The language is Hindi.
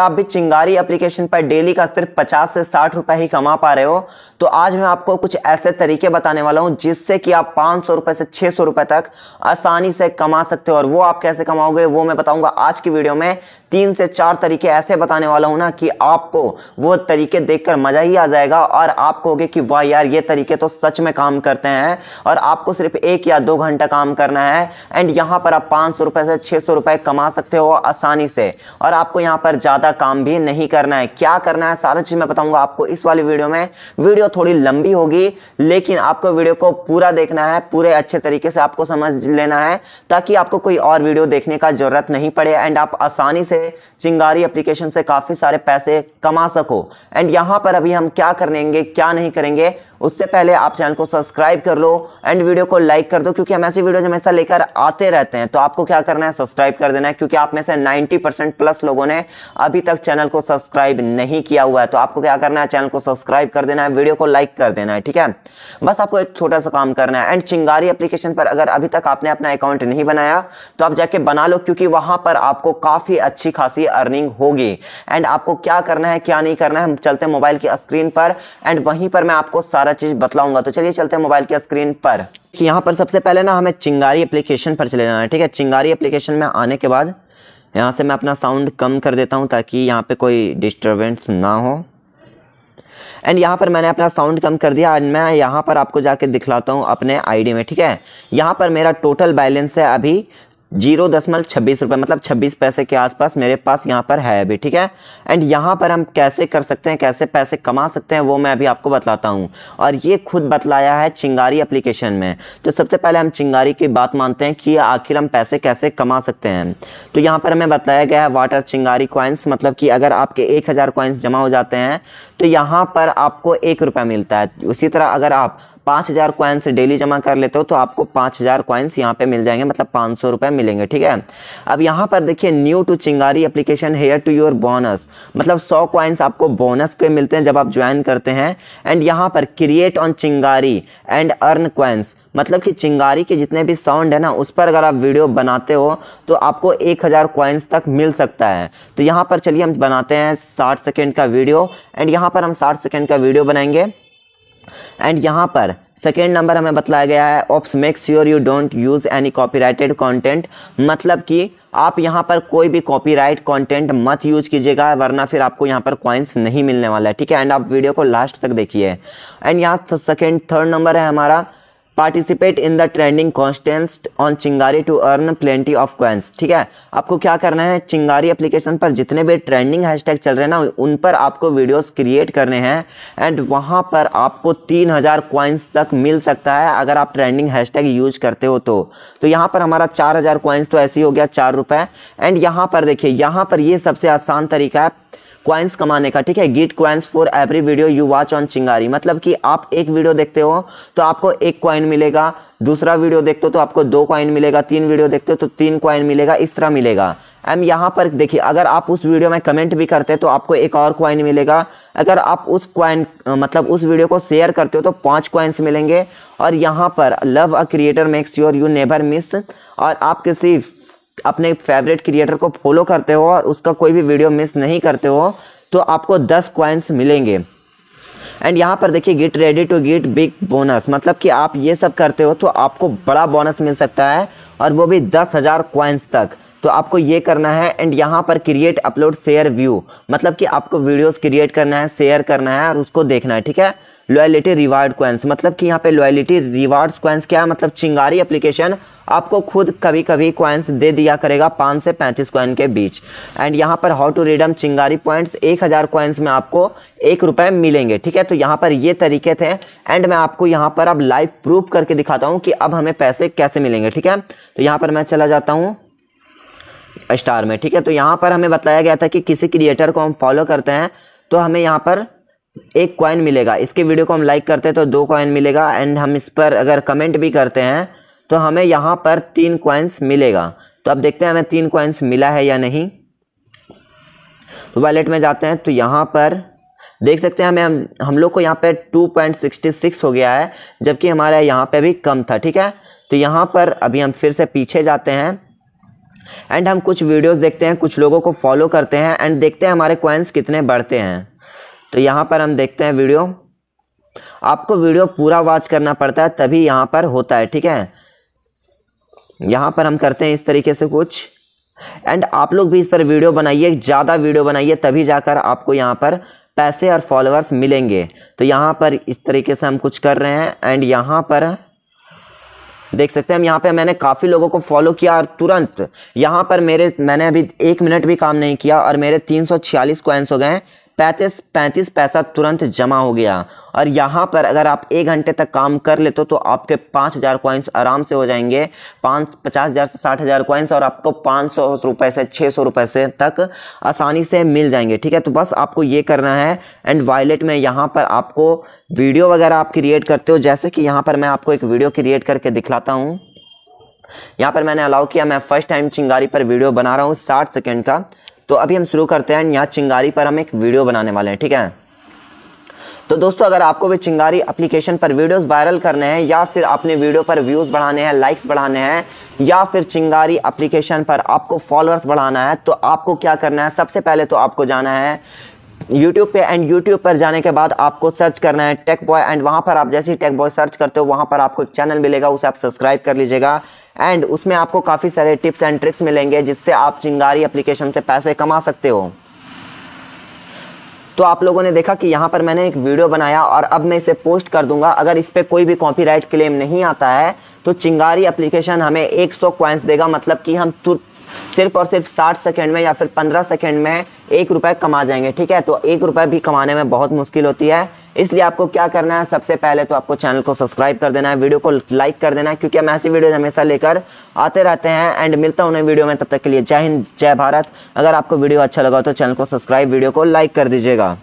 आप भी चिंगारी एप्लीकेशन पर डेली का सिर्फ 50 से 60 रुपए ही कमा पा रहे हो तो आज मैं आपको कुछ ऐसे तरीके बताने वाला हूं जिससे कि आप पांच सौ रुपए से छह सौ रुपए तक आसानी से कमा सकते हो और वो आप कैसे कमाओगे वो मैं बताऊंगा आज की वीडियो में तीन से चार तरीके ऐसे बताने वाला हूं ना कि आपको वो तरीके देखकर मजा ही आ जाएगा और आप कहोगे कि वाह यार ये तरीके तो सच में काम करते हैं और आपको सिर्फ एक या दो घंटा काम करना है एंड यहाँ पर आप पाँच से छः सौ कमा सकते हो आसानी से और आपको यहाँ पर ज़्यादा ज़्यादा काम भी नहीं करना है क्या करना है सारा चीज़ मैं बताऊंगा आपको इस वाली वीडियो में वीडियो थोड़ी लंबी होगी लेकिन आपको वीडियो को पूरा देखना है पूरे अच्छे तरीके से आपको समझ लेना है ताकि आपको कोई और वीडियो देखने का ज़रूरत नहीं पड़े एंड आप आसानी से चिंगारी एप्लीकेशन से काफ़ी सारे पैसे कमा सको एंड यहां पर अभी हम क्या करेंगे क्या नहीं करेंगे उससे पहले आप चैनल को सब्सक्राइब कर लो एंड वीडियो को लाइक कर दो क्योंकि हम ऐसी वीडियो हमेशा लेकर आते रहते हैं तो आपको क्या करना है सब्सक्राइब कर देना है क्योंकि आप में से 90 परसेंट प्लस लोगों ने अभी तक चैनल को सब्सक्राइब नहीं किया हुआ है तो आपको क्या करना है चैनल को सब्सक्राइब कर देना है वीडियो को लाइक कर देना है ठीक है बस आपको एक छोटा सा काम करना है एंड चिंगारी एप्लीकेशन पर अगर अभी तक आपने अपना अकाउंट नहीं बनाया तो आप जाके बना लो क्योंकि वहां पर आपको काफ़ी अच्छी खासी अर्निंग होगी एंड आपको क्या करना है क्या नहीं करना है हम चलते मोबाइल की स्क्रीन पर एंड वहीं पर मैं आपको सारा सारा चीज़ बतलाऊंगा तो चलिए चलते हैं मोबाइल की स्क्रीन पर कि यहाँ पर सबसे पहले ना हमें चिंगारी एप्लीकेशन पर चले जाना है ठीक है चिंगारी एप्लीकेशन में आने के बाद यहाँ से मैं अपना साउंड कम कर देता हूँ ताकि यहाँ पे कोई डिस्टर्बेंस ना हो एंड यहाँ पर मैंने अपना साउंड कम कर दिया एंड मैं यहाँ पर आपको जाके दिखलाता हूँ अपने आईडी में ठीक है यहाँ पर मेरा टोटल बैलेंस है अभी जीरो दशमलव छब्बीस रुपये मतलब छब्बीस पैसे के आसपास मेरे पास यहाँ पर है अभी ठीक है एंड यहाँ पर हम कैसे कर सकते हैं कैसे पैसे कमा सकते हैं वो मैं अभी आपको बतलाता हूँ और ये खुद बतलाया है चिंगारी एप्लीकेशन में तो सबसे पहले हम चिंगारी की बात मानते हैं कि आखिर हम पैसे कैसे कमा सकते हैं तो यहाँ पर हमें बताया गया है वाटर चिंगारी कॉइन्स मतलब कि अगर आपके एक हज़ार कॉइन्स जमा हो जाते हैं तो यहाँ पर आपको एक रुपया मिलता है उसी तरह अगर आप पाँच हज़ार कॉइन्स डेली जमा कर लेते हो तो आपको पाँच हज़ार कॉइन्स यहाँ पे मिल जाएंगे मतलब पाँच सौ रुपये मिलेंगे ठीक है अब यहाँ पर देखिए new to Chingari application here to your bonus मतलब सौ क्वाइंस आपको बोनस के मिलते हैं जब आप ज्वाइन करते हैं एंड यहाँ पर create on Chingari and earn coins मतलब कि चिंगारी के जितने भी साउंड है ना उस पर अगर आप वीडियो बनाते हो तो आपको एक हज़ार क्वाइंस तक मिल सकता है तो यहाँ पर चलिए हम बनाते हैं साठ सेकेंड का वीडियो एंड यहाँ पर हम साठ सेकेंड का वीडियो बनाएंगे एंड यहाँ पर सेकेंड नंबर हमें बताया गया है oops make sure you don't use any copyrighted content मतलब कि आप यहाँ पर कोई भी कॉपीराइट कंटेंट मत यूज कीजिएगा वरना फिर आपको यहाँ पर क्वाइंस नहीं मिलने वाला है ठीक है एंड आप वीडियो को लास्ट तक देखिए एंड यहाँ सेकेंड थर्ड नंबर है हमारा participate in the trending constant on Chingari to earn plenty of coins ठीक है आपको क्या करना है चिंगारी एप्लीकेशन पर जितने भी ट्रेंडिंग हैशटैग चल रहे हैं ना उन पर आपको वीडियोस क्रिएट करने हैं एंड वहां पर आपको 3000 हज़ार क्वाइंस तक मिल सकता है अगर आप ट्रेंडिंग हैशटैग यूज करते हो तो तो यहाँ पर हमारा चार हज़ार तो ऐसे ही हो गया चार रुपए एंड यहाँ पर देखिए यहाँ पर ये सबसे आसान तरीका है क्वाइंस कमाने का ठीक है get coins for every video you watch on Chingari मतलब कि आप एक वीडियो देखते हो तो आपको एक क्वाइन मिलेगा दूसरा वीडियो देखते हो तो आपको दो क्वाइन मिलेगा तीन वीडियो देखते हो तो तीन क्वाइन मिलेगा इस तरह मिलेगा एम यहाँ पर देखिए अगर आप उस वीडियो में कमेंट भी करते हैं तो आपको एक और क्वाइन मिलेगा अगर आप उस क्वाइन मतलब उस वीडियो को शेयर करते हो तो पांच क्वाइंस मिलेंगे और यहाँ पर love a creator makes your you never miss और आप किसी अपने फेवरेट क्रिएटर को फॉलो करते हो और उसका कोई भी वीडियो मिस नहीं करते हो तो आपको दस क्वाइंस मिलेंगे एंड यहाँ पर देखिए get ready to get big bonus मतलब कि आप ये सब करते हो तो आपको बड़ा बोनस मिल सकता है और वो भी दस हज़ार क्वाइंस तक तो आपको ये करना है एंड यहाँ पर क्रिएट अपलोड शेयर व्यू मतलब कि आपको वीडियोस क्रिएट करना है शेयर करना है और उसको देखना है ठीक है लॉयलिटी रिवार्ड क्वेंस मतलब कि यहाँ पे लॉयलिटी रिवार्ड्स क्वेंस क्या है मतलब चिंगारी एप्लीकेशन आपको खुद कभी कभी क्वेंस दे दिया करेगा पाँच से पैंतीस क्वेन के बीच एंड यहाँ पर how to redeem Chingari points एक हज़ार क्वेंस में आपको एक रुपये मिलेंगे ठीक है तो यहाँ पर ये तरीके थे एंड मैं आपको यहाँ पर अब लाइव प्रूफ करके दिखाता हूँ कि अब हमें पैसे कैसे मिलेंगे ठीक है तो यहाँ पर मैं चला जाता हूँ स्टार में ठीक है तो यहाँ पर हमें बताया गया था कि किसी क्रिएटर को हम फॉलो करते हैं तो हमें यहाँ पर एक कॉइन मिलेगा इसके वीडियो को हम लाइक करते हैं तो दो कॉइन मिलेगा एंड हम इस पर अगर कमेंट भी करते हैं तो हमें यहाँ पर तीन कॉइन्स मिलेगा तो अब देखते हैं हमें तीन कॉइन्स मिला है या नहीं तो वैलेट में जाते हैं तो यहाँ पर देख सकते हैं हमें हम हम लोग को यहाँ पे 2.66 हो गया है जबकि हमारा यहाँ पे भी कम था ठीक है तो यहाँ पर अभी हम फिर से पीछे जाते हैं एंड हम कुछ वीडियोस देखते हैं कुछ लोगों को फॉलो करते हैं एंड देखते हैं हमारे क्वेंस कितने बढ़ते हैं तो यहाँ पर हम देखते हैं वीडियो आपको वीडियो पूरा वॉच करना पड़ता है तभी यहाँ पर होता है ठीक है यहाँ पर हम करते हैं इस तरीके से कुछ एंड आप लोग भी इस पर वीडियो बनाइए ज़्यादा वीडियो बनाइए तभी जाकर आपको यहाँ पर पैसे और फॉलोअर्स मिलेंगे तो यहाँ पर इस तरीके से हम कुछ कर रहे हैं एंड यहाँ पर देख सकते हैं हम यहाँ पे मैंने काफ़ी लोगों को फॉलो किया और तुरंत यहाँ पर मेरे मैंने अभी एक मिनट भी काम नहीं किया और मेरे तीन सौ छियालीस हो गए हैं पैंतीस पैंतीस पैसा तुरंत जमा हो गया और यहाँ पर अगर आप एक घंटे तक काम कर लेते हो तो आपके पाँच हज़ार कॉइन्स आराम से हो जाएंगे पाँच पचास हज़ार से साठ हज़ार कॉइन्स और आपको पाँच सौ रुपये से छः सौ रुपये से तक आसानी से मिल जाएंगे ठीक है तो बस आपको ये करना है एंड वायलेट में यहाँ पर आपको वीडियो वगैरह आप क्रिएट करते हो जैसे कि यहाँ पर मैं आपको एक वीडियो क्रिएट करके दिखलाता हूँ यहाँ पर मैंने अलाउ किया मैं फ़र्स्ट टाइम चिंगारी पर वीडियो बना रहा हूँ साठ सेकेंड का तो अभी हम शुरू करते हैं यहाँ चिंगारी पर हम एक वीडियो बनाने वाले हैं ठीक है तो दोस्तों अगर आपको भी चिंगारी एप्लीकेशन पर वीडियोस वायरल करने हैं या फिर अपने वीडियो पर व्यूज़ बढ़ाने हैं लाइक्स बढ़ाने हैं या फिर चिंगारी एप्लीकेशन पर आपको फॉलोअर्स बढ़ाना है तो आपको क्या करना है सबसे पहले तो आपको जाना है यूट्यूब पे एंड यूट्यूब पर जाने के बाद आपको सर्च करना है टेक बॉय एंड वहाँ पर आप जैसे ही टेक बॉय सर्च करते हो वहाँ पर आपको एक चैनल मिलेगा उसे आप सब्सक्राइब कर लीजिएगा एंड उसमें आपको काफ़ी सारे टिप्स एंड ट्रिक्स मिलेंगे जिससे आप चिंगारी एप्लीकेशन से पैसे कमा सकते हो तो आप लोगों ने देखा कि यहाँ पर मैंने एक वीडियो बनाया और अब मैं इसे पोस्ट कर दूंगा अगर इस पर कोई भी कॉपीराइट क्लेम नहीं आता है तो चिंगारी एप्लीकेशन हमें 100 सौ देगा मतलब कि हम सिर्फ और सिर्फ साठ सेकेंड में या फिर पंद्रह सेकेंड में एक रुपये कमा जाएंगे ठीक है तो एक रुपये भी कमाने में बहुत मुश्किल होती है इसलिए आपको क्या करना है सबसे पहले तो आपको चैनल को सब्सक्राइब कर देना है वीडियो को लाइक कर देना है क्योंकि हम ऐसी वीडियो हमेशा लेकर आते रहते हैं एंड मिलता हूँ उन्हें वीडियो में तब तक के लिए जय हिंद जय भारत अगर आपको वीडियो अच्छा लगा तो चैनल को सब्सक्राइब वीडियो को लाइक कर दीजिएगा